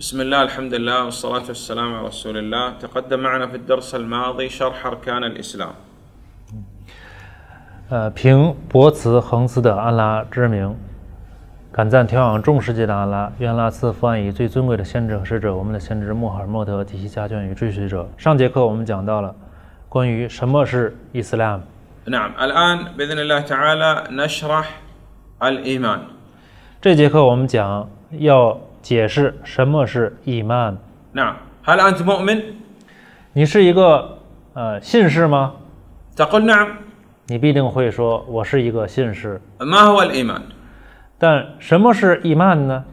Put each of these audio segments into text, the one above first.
بسم الله الحمد لله والصلاة والسلام على رسول الله تقدم معنا في الدرس الماضي شرح أركان الإسلام 呃，凭博茨恒斯的安拉之名，感赞调养众世界的安拉，愿拉赐福安以最尊贵的先知和使者，我们的先知穆罕默德及其家眷与追随者。上节课我们讲到了关于什么是伊斯兰。نعم آه، الآن بإذن الله تعالى نشرح الإيمان。这节课我们讲要解释什么是 iman。نعم هل أنت مؤمن؟ 你是一个呃信士吗？تقول نعم 你必定会说我是一个信士。ما هو الإيمان؟ 但什么是 iman 呢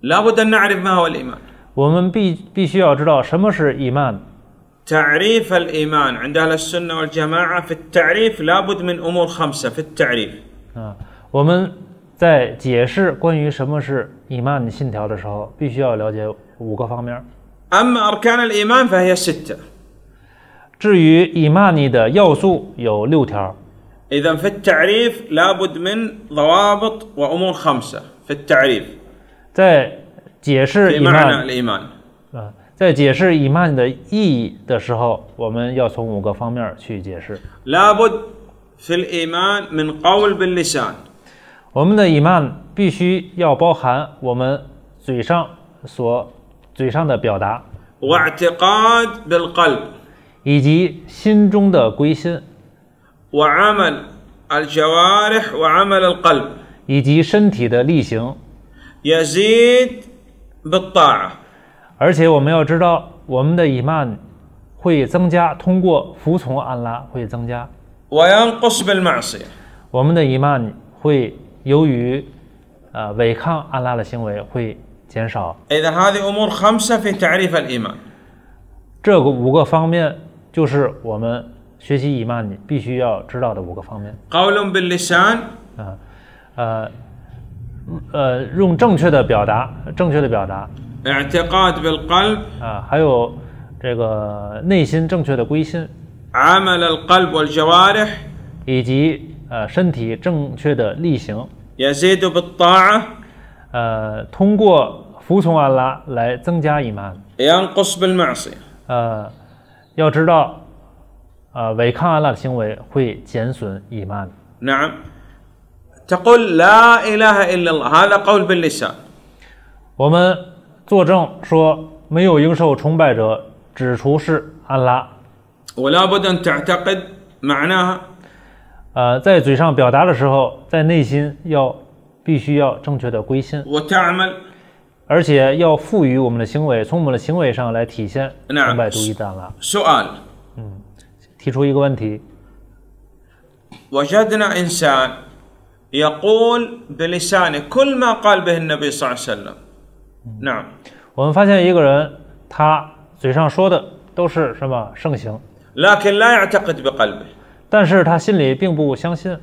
？لا بد أن نعرف ما هو الإيمان 我们必必须要知道什么是 iman。تعريف الإيمان عند أهل السنة والجماعة في التعريف لابد من أمور خمسة في التعريف 啊，我们在解释关于什么是伊曼信条的时候，必须要了解五个方面。至于伊曼尼的要素有六条。在解释伊曼啊，在解释伊曼的意义的时候，我们要从五个方面去解释。我们的 iman 必须要包含我们嘴上所嘴上的表达，以及心中的归心，以及身体的力行。而且我们要知道，我们的 iman 会增加，通过服从安拉会增加。我们的 iman 会。由于，呃，违抗安拉的行为会减少。这五个方面就是我们学习以玛尼必须要知道的五个方面。啊，呃，呃，用正确的表达，正确的表达。啊，还有这个内心正确的归心。以及呃，身体正确的力行。يزيد بالطاعة آه، ينقص بالمعصية نعم تقول لا إله إلا الله هذا قول باللسان 我们作证说，没有应受崇拜者，只除是安拉。ولا بد أن تعتقد معناها 呃，在嘴上表达的时候，在内心要必须要正确的归心，我而且要赋予我们的行为，从我们的行为上来体现。明白，独一真了。嗯，提出一个问题。وجدنا إنسان يقول بلسانه كل ما قال به النبي صلى الله عليه وسلم。نعم。我们发现一个人，他嘴上说的都是什么圣行？لكن لا يعتقد بقلبه。但是他心里并不相信。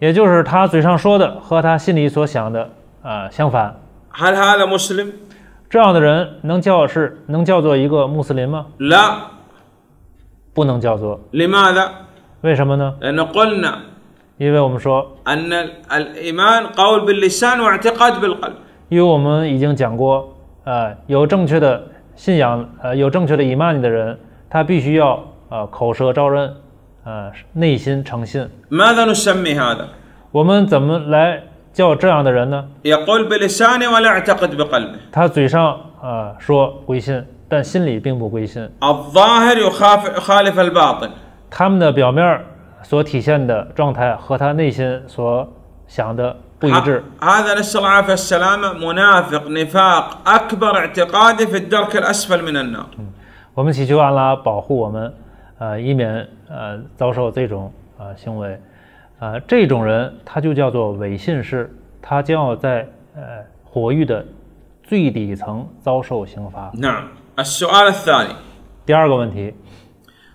也就是他嘴上说的和他心里所想的啊相反。这样的人能叫是能叫做一个穆斯林吗？不能叫做。为什么呢？因为我们说，因为我们已经讲过啊，有正确的信仰呃有正确的 iman 的人。他必须要啊口舌招人，啊内心诚信。我们怎么来叫这样的人呢？他嘴上啊说归信，但心里并不归信。他们的表面所体现的状态和他内心所想的不一致。我们祈求安拉保护我们，呃，以免呃遭受这种呃行为，呃，这种人他就叫做伪信士，他将要在呃火狱的最底层遭受刑罚。نعم، ا ل س ؤ 第二个问题。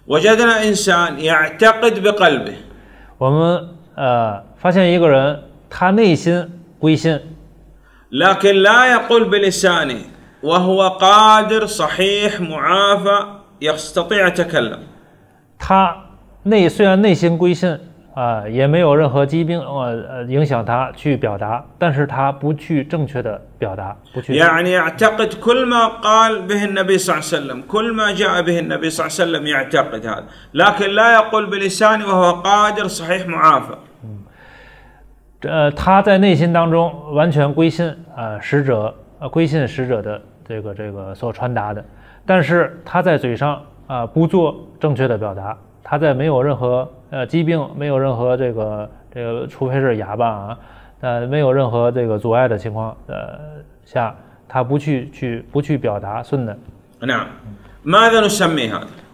我们呃发现一个人，他内心归信 ل وهو قادر صحيح معافى يستطيع يتكلم 他内虽然内心归信啊、呃，也没有任何疾病呃呃影响他去表达，但是他不去正确的表达，不去。يعني يعتقد كل ما قال به النبي صلى الله عليه وسلم، كل ما جاء به النبي صلى الله عليه وسلم يعتقد هذا، لكن لا يقول بلسانه وهو قادر صحيح معافى. 嗯，呃，他在内心当中完全归信啊、呃、使者呃，归信使者的这个这个所传达的，但是他在嘴上啊，不做正确的表达。他在没有任何呃疾病，没有任何这个这个，除非是哑巴啊，呃，没有任何这个阻碍的情况呃下，他不去去不去表达。孙的，那，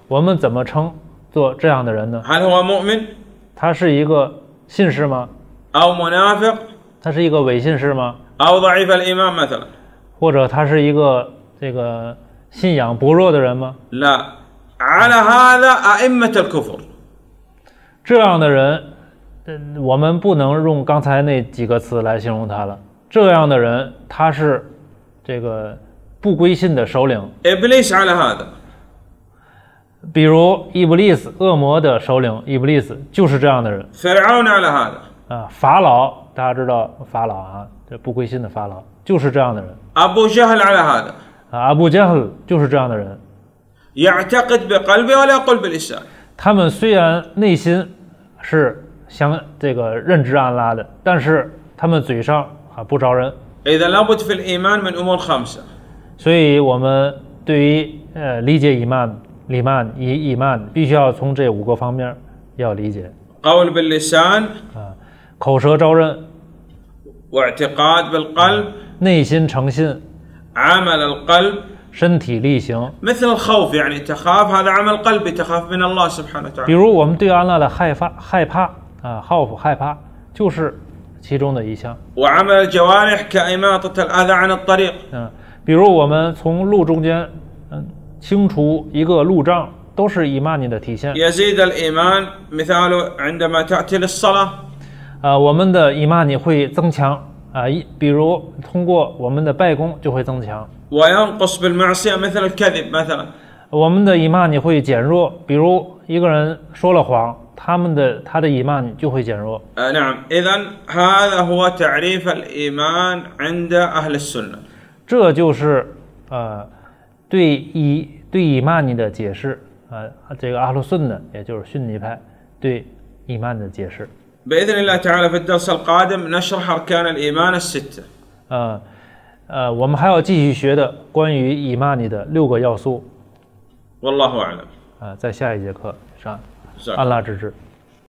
我们怎么称做这样的人呢？他是一个信士吗？他是一个伪信士吗？或者他是一个这个信仰薄弱的人吗这样的人，我们不能用刚才那几个词来形容他了。这样的人，他是这个不归信的首领。比如伊布利斯，恶魔的首领伊布利斯就是这样的人。啊，法老，大家知道法老啊，这不归心的法老就是这样的人。阿布贾尔·拉哈德，阿布贾尔就是这样的人。他们虽然内心是相这个认知安拉的，但是他们嘴上啊不招人。所以，我们对于呃理解伊曼、里曼以伊曼，必须要从这五个方面要理解。口舌招认，内心诚信，身体力行。比如我们对安拉的害怕、害怕啊，害怕、害怕，就是其中的一项。比如我们从路中间嗯清除一个路障，都是伊玛尼的体现。呃，我们的伊玛尼会增强啊，一比如通过我们的拜功就会增强。我们的伊玛尼会减弱，比如一个人说了谎，他们的他的伊玛尼就会减弱。这就是呃对伊对伊玛尼的解释啊，这个阿鲁逊的也就是逊尼派对伊玛尼的解释。باذن الله تعالى في الدرس القادم نشرح اركان الايمان السته. 呃呃，我们还要继续学的关于以曼尼的六个要素。والله آه، اعلم。啊，在下一节课上，安拉之知。